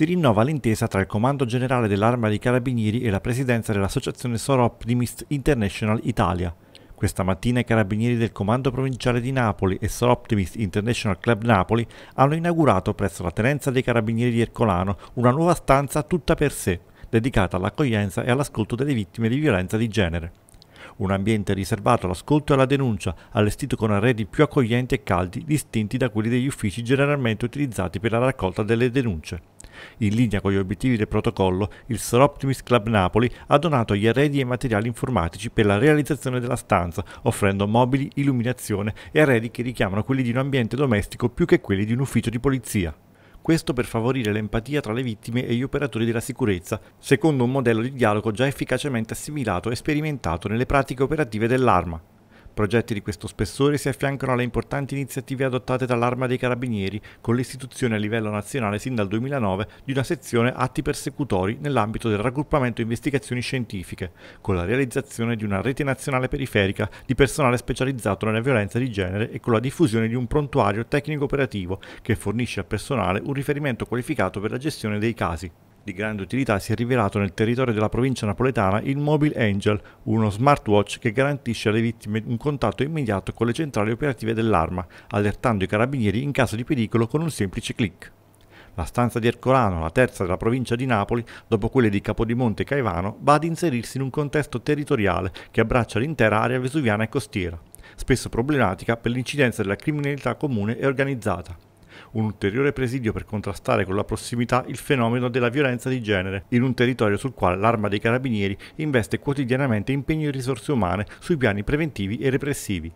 si rinnova l'intesa tra il Comando Generale dell'Arma dei Carabinieri e la presidenza dell'Associazione Sora Optimist International Italia. Questa mattina i carabinieri del Comando Provinciale di Napoli e Sora Optimist International Club Napoli hanno inaugurato presso la tenenza dei carabinieri di Ercolano una nuova stanza tutta per sé, dedicata all'accoglienza e all'ascolto delle vittime di violenza di genere. Un ambiente riservato all'ascolto e alla denuncia, allestito con arredi più accoglienti e caldi distinti da quelli degli uffici generalmente utilizzati per la raccolta delle denunce. In linea con gli obiettivi del protocollo, il Sir Optimist Club Napoli ha donato gli arredi e materiali informatici per la realizzazione della stanza, offrendo mobili, illuminazione e arredi che richiamano quelli di un ambiente domestico più che quelli di un ufficio di polizia. Questo per favorire l'empatia tra le vittime e gli operatori della sicurezza, secondo un modello di dialogo già efficacemente assimilato e sperimentato nelle pratiche operative dell'arma. Progetti di questo spessore si affiancano alle importanti iniziative adottate dall'Arma dei Carabinieri con l'istituzione a livello nazionale sin dal 2009 di una sezione atti persecutori nell'ambito del raggruppamento investigazioni scientifiche, con la realizzazione di una rete nazionale periferica di personale specializzato nella violenza di genere e con la diffusione di un prontuario tecnico operativo che fornisce al personale un riferimento qualificato per la gestione dei casi. Di grande utilità si è rivelato nel territorio della provincia napoletana il Mobile Angel, uno smartwatch che garantisce alle vittime un contatto immediato con le centrali operative dell'arma, allertando i carabinieri in caso di pericolo con un semplice clic. La stanza di Ercolano, la terza della provincia di Napoli, dopo quelle di Capodimonte e Caivano, va ad inserirsi in un contesto territoriale che abbraccia l'intera area vesuviana e costiera, spesso problematica per l'incidenza della criminalità comune e organizzata un ulteriore presidio per contrastare con la prossimità il fenomeno della violenza di genere, in un territorio sul quale l'arma dei carabinieri investe quotidianamente impegni e risorse umane sui piani preventivi e repressivi.